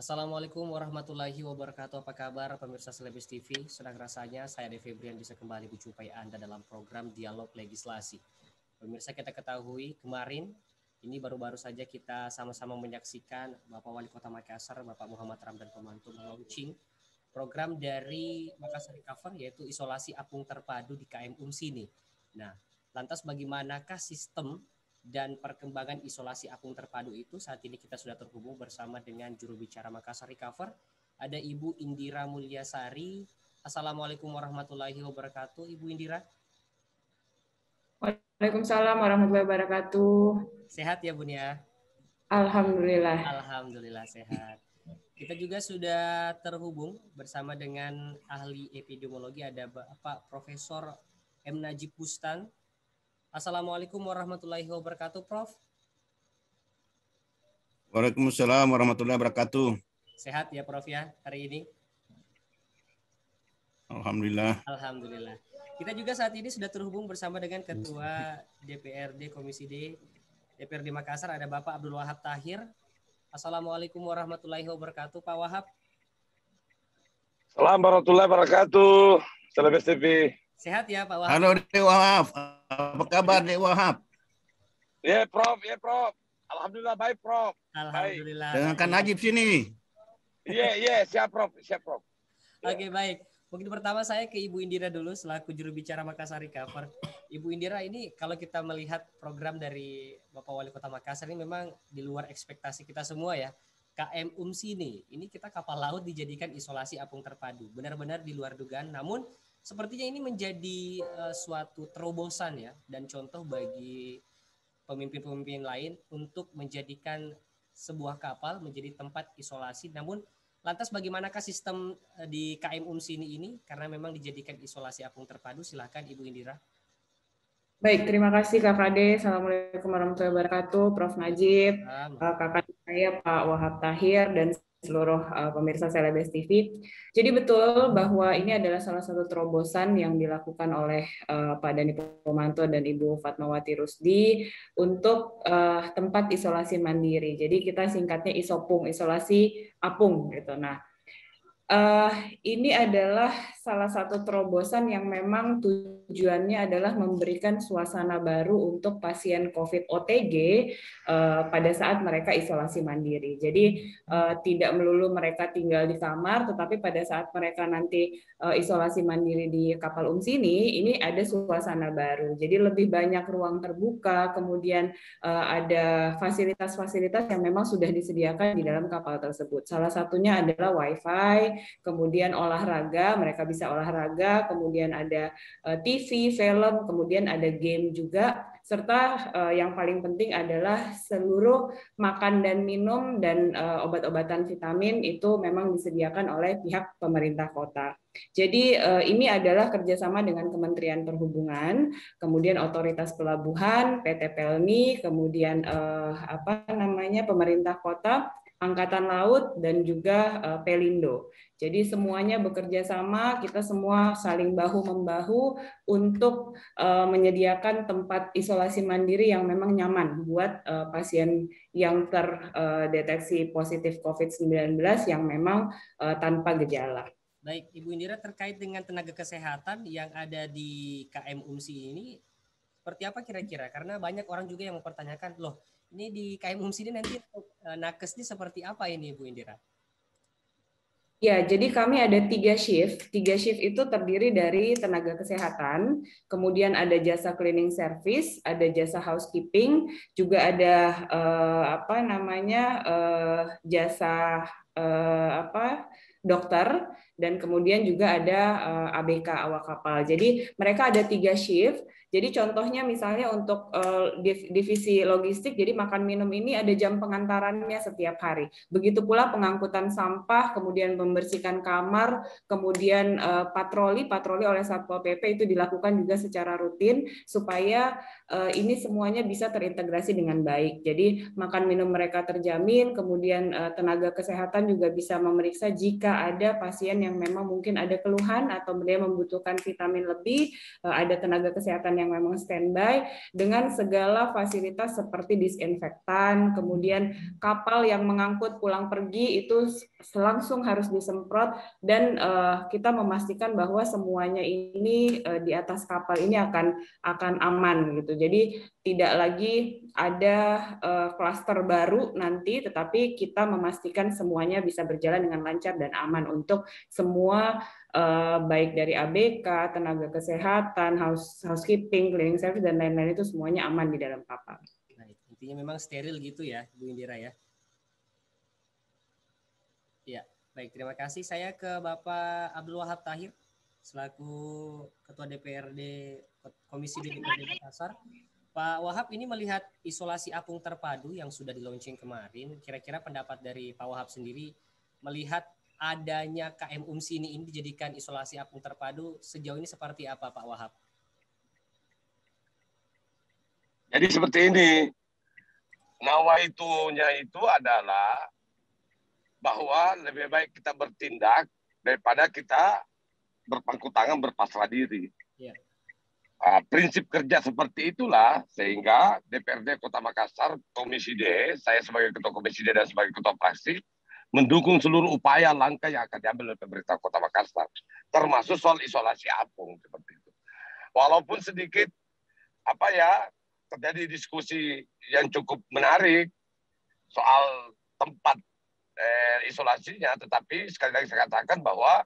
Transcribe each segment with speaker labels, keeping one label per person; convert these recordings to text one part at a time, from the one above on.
Speaker 1: Assalamualaikum warahmatullahi wabarakatuh. Apa kabar pemirsa Selebes TV? Senang rasanya saya Devi Febrian bisa kembali menjumpai Anda dalam program Dialog Legislasi. Pemirsa kita ketahui kemarin ini baru-baru saja kita sama-sama menyaksikan Bapak Wali Kota Makassar, Bapak Muhammad Ramdan Pemantu launching program dari Makassar Recover yaitu isolasi apung terpadu di KM Umsini. Nah, lantas bagaimanakah sistem dan perkembangan isolasi akung terpadu itu saat ini kita sudah terhubung bersama dengan juru bicara Makassar Recover ada Ibu Indira Mulyasari. Assalamualaikum warahmatullahi wabarakatuh, Ibu Indira. Waalaikumsalam warahmatullahi wabarakatuh. Sehat ya, Bun ya? Alhamdulillah. Alhamdulillah sehat. Kita juga sudah terhubung bersama dengan ahli epidemiologi ada Pak Profesor M. Najib Bustan Assalamualaikum warahmatullahi wabarakatuh, Prof.
Speaker 2: Waalaikumsalam warahmatullahi wabarakatuh.
Speaker 1: Sehat ya, Prof ya, hari ini?
Speaker 2: Alhamdulillah.
Speaker 1: Alhamdulillah. Kita juga saat ini sudah terhubung bersama dengan Ketua DPRD Komisi D DPRD Makassar ada Bapak Abdul Wahab Tahir. Assalamualaikum warahmatullahi wabarakatuh, Pak Wahab.
Speaker 3: Salam warahmatullahi wabarakatuh. Salam
Speaker 1: Sehat ya Pak Wahab. Halo
Speaker 3: Dewa Wahab. Apa kabar Dek Wahab? Ya, yeah, Prof, ya, yeah, Prof. Alhamdulillah baik, Prof. Alhamdulillah. Dengan Kak Najib
Speaker 2: sini.
Speaker 1: Iya, yeah, iya, yeah, siap, Prof, siap,
Speaker 3: Prof. Oke,
Speaker 1: okay, iya. baik. Mungkin pertama saya ke Ibu Indira dulu selaku juru bicara Makassar Recover. Ibu Indira ini kalau kita melihat program dari Bapak Wali Kota Makassar ini memang di luar ekspektasi kita semua ya. KM UMSI ini, ini kita kapal laut dijadikan isolasi apung terpadu. Benar-benar di luar dugaan. Namun Sepertinya ini menjadi uh, suatu terobosan ya dan contoh bagi pemimpin-pemimpin lain untuk menjadikan sebuah kapal menjadi tempat isolasi. Namun lantas bagaimanakah sistem eh, di KM Umsini ini karena memang dijadikan isolasi apung terpadu? Silahkan Ibu Indira.
Speaker 4: Baik, terima kasih Kak Kade. Assalamualaikum warahmatullahi wabarakatuh, Prof. Najib, eh, Kakak saya Pak Wahab Tahir, dan seluruh uh, pemirsa Celebes TV. Jadi betul bahwa ini adalah salah satu terobosan yang dilakukan oleh uh, Pak Dani Pomanto dan Ibu Fatmawati Rusdi untuk uh, tempat isolasi mandiri. Jadi kita singkatnya isopung, isolasi apung gitu. Nah, uh, ini adalah salah satu terobosan yang memang tujuannya adalah memberikan suasana baru untuk pasien COVID OTG uh, eh, pada saat mereka isolasi mandiri. Jadi uh, tidak melulu mereka tinggal di kamar, tetapi pada saat mereka nanti uh, isolasi mandiri di kapal um sini, ini ada suasana baru. Jadi lebih banyak ruang terbuka, kemudian uh, ada fasilitas-fasilitas yang memang sudah disediakan di dalam kapal tersebut. Salah satunya adalah WiFi, kemudian olahraga, mereka bisa bisa olahraga, kemudian ada eh, TV, film, kemudian ada game juga serta eh, yang paling penting adalah seluruh makan dan minum dan eh, obat-obatan vitamin itu memang disediakan oleh pihak pemerintah kota. Jadi ini adalah kerjasama dengan Kementerian Perhubungan, kemudian Otoritas Pelabuhan, PT Pelni, kemudian apa namanya pemerintah kota Angkatan Laut, dan juga eh, Pelindo. Jadi semuanya bekerja sama, kita semua saling bahu-membahu untuk eh, menyediakan tempat isolasi mandiri yang memang nyaman buat eh, pasien yang terdeteksi positif COVID-19 yang memang tanpa gejala.
Speaker 1: Baik, Ibu Indira terkait dengan tenaga kesehatan yang ada di KM UMSI ini, seperti apa kira-kira? Karena banyak orang juga yang mempertanyakan, loh ini di KM Umsidi nanti untuk eh, nakes ini seperti apa ini Bu Indira?
Speaker 4: Ya, jadi kami ada tiga shift. Tiga shift itu terdiri dari tenaga kesehatan, kemudian ada jasa cleaning service, ada jasa housekeeping, juga ada eh, apa namanya eh, jasa uh, apa dokter dan kemudian juga ada uh, eh, ABK awak kapal. Jadi mereka ada tiga shift. Jadi contohnya misalnya untuk uh, divisi logistik, jadi makan minum ini ada jam pengantarannya setiap hari. Begitu pula pengangkutan sampah, kemudian membersihkan kamar, kemudian uh, patroli, patroli oleh satpol pp itu dilakukan juga secara rutin supaya uh, ini semuanya bisa terintegrasi dengan baik. Jadi makan minum mereka terjamin, kemudian uh, tenaga kesehatan kesehatan juga bisa memeriksa jika ada pasien yang memang mungkin ada keluhan atau dia membutuhkan vitamin lebih, eh, ada tenaga kesehatan yang memang standby dengan segala fasilitas seperti disinfektan, kemudian kapal yang mengangkut pulang pergi itu langsung harus disemprot dan eh, kita memastikan bahwa semuanya ini eh, di atas kapal ini akan akan aman gitu. Jadi tidak lagi ada kluster baru nanti tetapi kita memastikan semuanya semuanya bisa berjalan dengan lancar dan aman untuk semua eh, baik dari ABK, tenaga kesehatan, house, housekeeping, cleaning service dan lain-lain itu semuanya aman di dalam kapal.
Speaker 1: Nah, intinya memang steril gitu ya, Bu Indira ya. Ya, baik terima kasih. Saya ke Bapak Abdul Wahab Tahir selaku Ketua DPRD Komisi DPRD Makassar. Pak Wahab ini melihat isolasi apung terpadu yang sudah di kemarin, kira-kira pendapat dari Pak Wahab sendiri melihat adanya KM UMSI ini, ini dijadikan isolasi apung terpadu sejauh ini seperti apa Pak Wahab?
Speaker 3: Jadi seperti ini,
Speaker 1: nawa itunya itu adalah
Speaker 3: bahwa lebih baik kita bertindak daripada kita berpangku tangan berpasrah diri. Yeah. Ah, prinsip kerja seperti itulah sehingga DPRD Kota Makassar, Komisi D, saya sebagai Ketua Komisi D dan sebagai Ketua Praksi mendukung seluruh upaya langkah yang akan diambil oleh pemerintah Kota Makassar, termasuk soal isolasi apung seperti itu. Walaupun sedikit apa ya terjadi diskusi yang cukup menarik soal tempat eh, isolasinya, tetapi sekali lagi saya katakan bahwa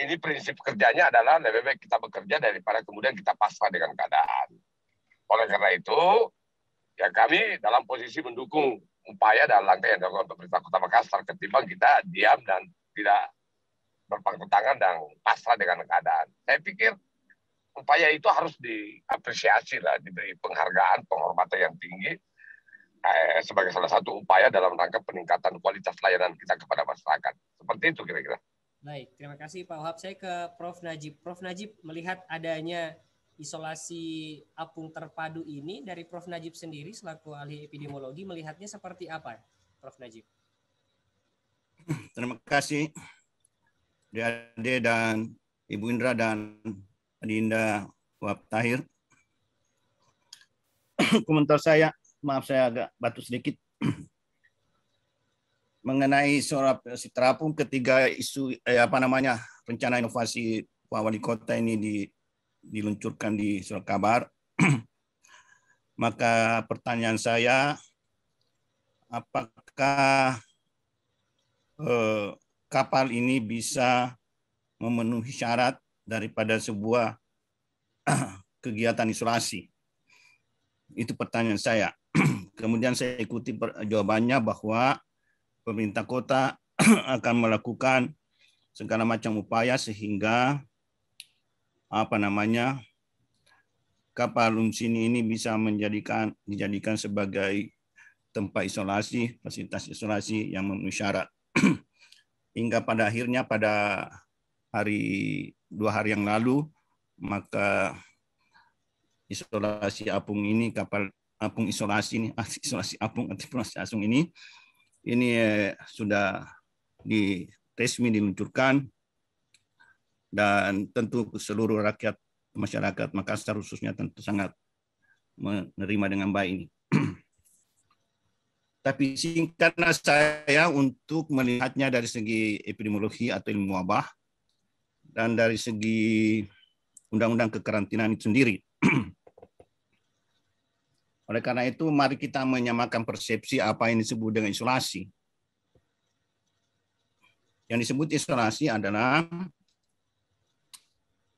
Speaker 3: ini prinsip kerjanya adalah lebih baik kita bekerja daripada kemudian kita pasrah dengan keadaan. Oleh karena itu, ya kami dalam posisi mendukung upaya dan langkah yang dilakukan pemerintah Kota Makassar ketimbang kita diam dan tidak berpangku tangan dan pasrah dengan keadaan. Saya pikir upaya itu harus diapresiasi lah, diberi penghargaan, penghormatan yang tinggi eh, sebagai salah satu upaya dalam rangka peningkatan kualitas layanan kita kepada masyarakat. Seperti itu kira-kira.
Speaker 1: Baik, terima kasih Pak Wahab. Saya ke Prof. Najib. Prof. Najib melihat adanya isolasi apung terpadu ini dari Prof. Najib sendiri selaku ahli epidemiologi melihatnya seperti apa, Prof. Najib?
Speaker 2: Terima kasih Dede dan Ibu Indra dan Adinda Wahab Tahir. Komentar saya, maaf saya agak batuk sedikit. mengenai surat terapung ketiga isu eh, apa namanya rencana inovasi Pak Wali Kota ini di, diluncurkan di surat kabar. Maka pertanyaan saya, apakah eh, kapal ini bisa memenuhi syarat daripada sebuah kegiatan isolasi? Itu pertanyaan saya. Kemudian saya ikuti jawabannya bahwa pemerintah kota akan melakukan segala macam upaya sehingga apa namanya kapal Lumsini ini bisa menjadikan dijadikan sebagai tempat isolasi, fasilitas isolasi yang memenuhi syarat. Hingga pada akhirnya pada hari dua hari yang lalu maka isolasi apung ini kapal apung isolasi ini isolasi apung anti isolasi asung ini ini eh, sudah di resmi diluncurkan dan tentu seluruh rakyat masyarakat Makassar khususnya tentu sangat menerima dengan baik ini. Tapi singkatnya saya untuk melihatnya dari segi epidemiologi atau ilmu wabah dan dari segi undang-undang kekarantinaan itu sendiri. Oleh karena itu, mari kita menyamakan persepsi apa yang disebut dengan isolasi. Yang disebut isolasi adalah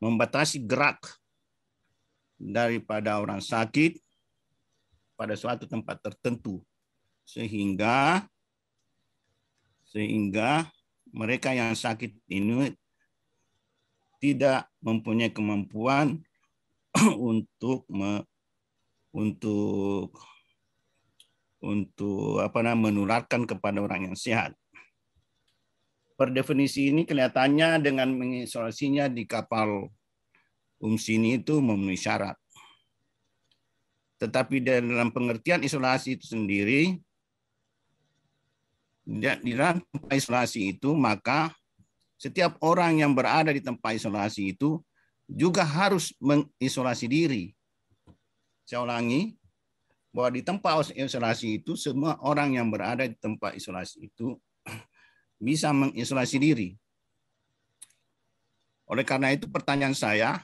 Speaker 2: membatasi gerak daripada orang sakit pada suatu tempat tertentu sehingga sehingga mereka yang sakit ini tidak mempunyai kemampuan untuk untuk untuk apa namanya menularkan kepada orang yang sehat. Per definisi ini kelihatannya dengan mengisolasinya di kapal sini itu memenuhi syarat. Tetapi dalam pengertian isolasi itu sendiri, ya, di dalam tempat isolasi itu maka setiap orang yang berada di tempat isolasi itu juga harus mengisolasi diri saya ulangi, bahwa di tempat isolasi itu semua orang yang berada di tempat isolasi itu bisa mengisolasi diri. Oleh karena itu pertanyaan saya,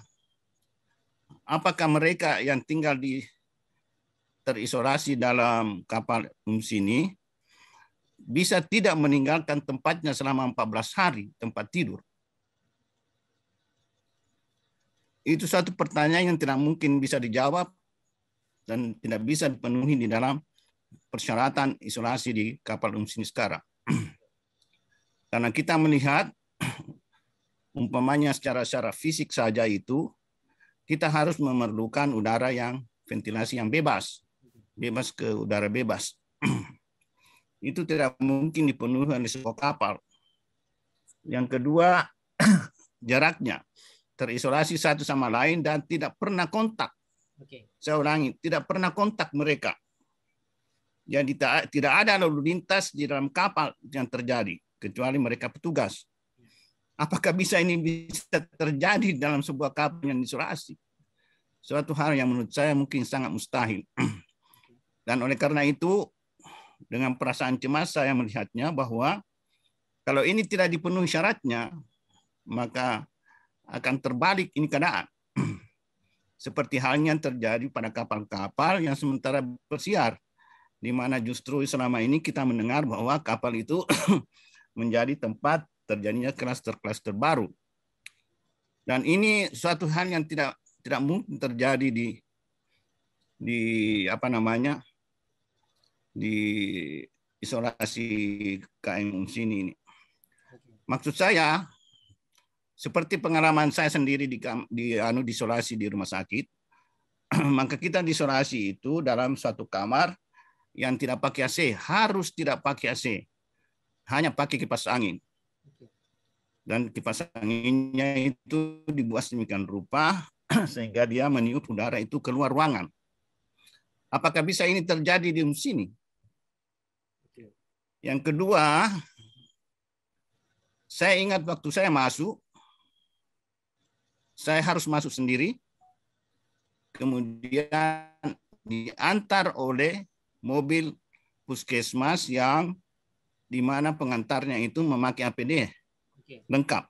Speaker 2: apakah mereka yang tinggal di terisolasi dalam kapal UMS ini bisa tidak meninggalkan tempatnya selama 14 hari, tempat tidur? Itu satu pertanyaan yang tidak mungkin bisa dijawab dan tidak bisa dipenuhi di dalam persyaratan isolasi di kapal ini sekarang. Karena kita melihat umpamanya secara secara fisik saja itu kita harus memerlukan udara yang ventilasi yang bebas, bebas ke udara bebas. itu tidak mungkin dipenuhi oleh sebuah kapal. Yang kedua, jaraknya terisolasi satu sama lain dan tidak pernah kontak Okay. Saya ulangi, tidak pernah kontak mereka. Jadi tidak ada lalu lintas di dalam kapal yang terjadi kecuali mereka petugas. Apakah bisa ini bisa terjadi dalam sebuah kapal yang disurasi? Suatu hal yang menurut saya mungkin sangat mustahil. Dan oleh karena itu, dengan perasaan cemas saya melihatnya bahwa kalau ini tidak dipenuhi syaratnya, maka akan terbalik ini keadaan seperti halnya terjadi pada kapal-kapal yang sementara bersiar, di mana justru selama ini kita mendengar bahwa kapal itu menjadi tempat terjadinya klaster-klaster baru. Dan ini suatu hal yang tidak tidak mungkin terjadi di di apa namanya di isolasi KM sini ini. Maksud saya seperti pengalaman saya sendiri di di anu disolasi di rumah sakit, maka kita disolasi itu dalam suatu kamar yang tidak pakai AC, harus tidak pakai AC. Hanya pakai kipas angin. Dan kipas anginnya itu dibuat sedemikian rupa sehingga dia meniup udara itu keluar ruangan. Apakah bisa ini terjadi di sini? Yang kedua, saya ingat waktu saya masuk, saya harus masuk sendiri. Kemudian diantar oleh mobil puskesmas yang di mana pengantarnya itu memakai APD lengkap.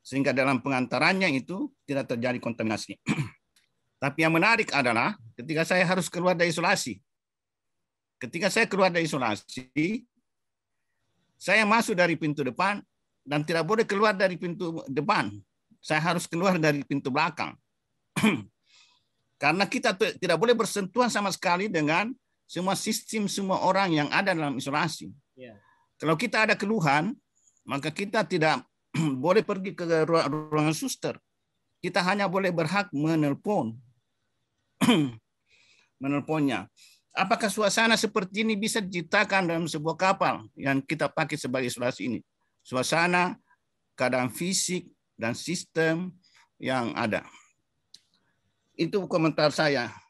Speaker 2: Sehingga dalam pengantarannya itu tidak terjadi kontaminasi. Tapi yang menarik adalah ketika saya harus keluar dari isolasi. Ketika saya keluar dari isolasi, saya masuk dari pintu depan dan tidak boleh keluar dari pintu depan. Saya harus keluar dari pintu belakang. Karena kita tidak boleh bersentuhan sama sekali dengan semua sistem semua orang yang ada dalam isolasi. Yeah. Kalau kita ada keluhan, maka kita tidak boleh pergi ke ruangan suster. Kita hanya boleh berhak menelpon. Menelponnya. Apakah suasana seperti ini bisa diciptakan dalam sebuah kapal yang kita pakai sebagai isolasi ini? Suasana, keadaan fisik, dan sistem yang ada. Itu komentar saya.